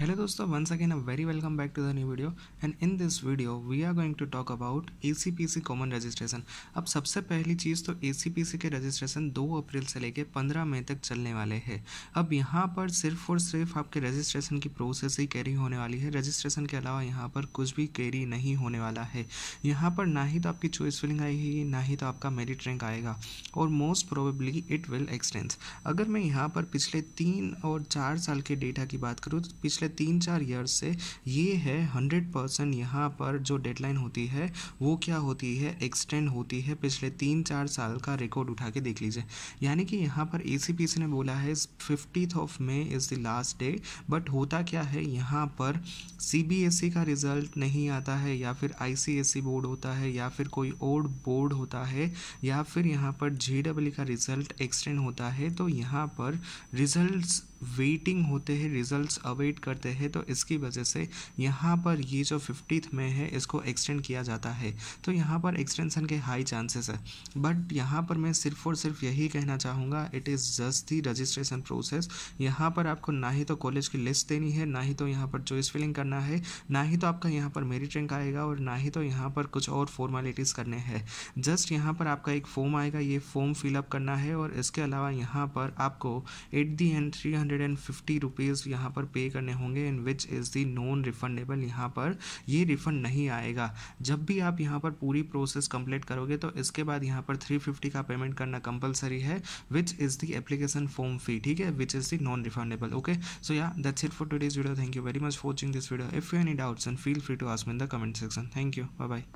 hello दोस्तों once again a very welcome back to the new video and in this video we are going to talk about ACPC common registration अब सबसे पहली चीज़ तो ACPC के registration 2 अप्रैल से लेके 15 मई तक चलने वाले हैं अब यहाँ पर सिर्फ और सिर्फ आपके रजिस्ट्रेशन की प्रोसेस ही कैरी होने वाली है रजिस्ट्रेशन के अलावा यहाँ पर कुछ भी कैरी नहीं होने वाला है यहाँ पर ना ही तो आपकी चॉइस फिलिंग आएगी ना ही तो आपका मेरिट रैंक आएगा और most probably it will extends अगर मैं यहाँ पर पिछले तीन और चार साल के डेटा की बात करूँ तो पिछले पिछले तीन चार ईयर्स से ये है हंड्रेड परसेंट यहाँ पर जो डेडलाइन होती है वो क्या होती है एक्सटेंड होती है पिछले तीन चार साल का रिकॉर्ड उठा के देख लीजिए यानी कि यहाँ पर ए ने बोला है fiftieth of May is the last day but होता क्या है यहाँ पर सी e का रिज़ल्ट नहीं आता है या फिर आई बोर्ड e होता है या फिर कोई और बोर्ड होता है या फिर यहाँ पर जे e का रिज़ल्ट एक्सटेंड होता है तो यहाँ पर रिज़ल्ट वेटिंग होते हैं रिजल्ट्स अवेट करते हैं तो इसकी वजह से यहाँ पर ये जो फिफ्टीथ में है इसको एक्सटेंड किया जाता है तो यहाँ पर एक्सटेंशन के हाई चांसेस है बट यहाँ पर मैं सिर्फ और सिर्फ यही कहना चाहूँगा it is just the registration process यहाँ पर आपको ना ही तो कॉलेज की लिस्ट देनी है ना ही तो यहाँ पर चॉइस फिलिंग करना है ना ही तो आपका यहाँ पर मेरिट रैंक आएगा और ना ही तो यहाँ पर कुछ और फॉर्मेलिटीज़ करने हैं जस्ट यहाँ पर आपका एक फॉर्म आएगा ये फॉर्म फिलअप करना है और इसके अलावा यहाँ पर आपको at the end three hundred and fifty rupees यहाँ पर पे करने होंगे in which is the non refundable यहाँ पर ये रिफ़ंड नहीं आएगा जब भी आप यहाँ पर पूरी प्रोसेस कंप्लीट करोगे तो इसके बाद यहाँ पर थ्री फिफ्टी का पेमेंट करना कंपलसरी है which is the application form fee ठीक है which is the non refundable okay so yeah that's it for today's video thank you very much watching this video if you any doubts and feel free to ask in the comment section thank you bye bye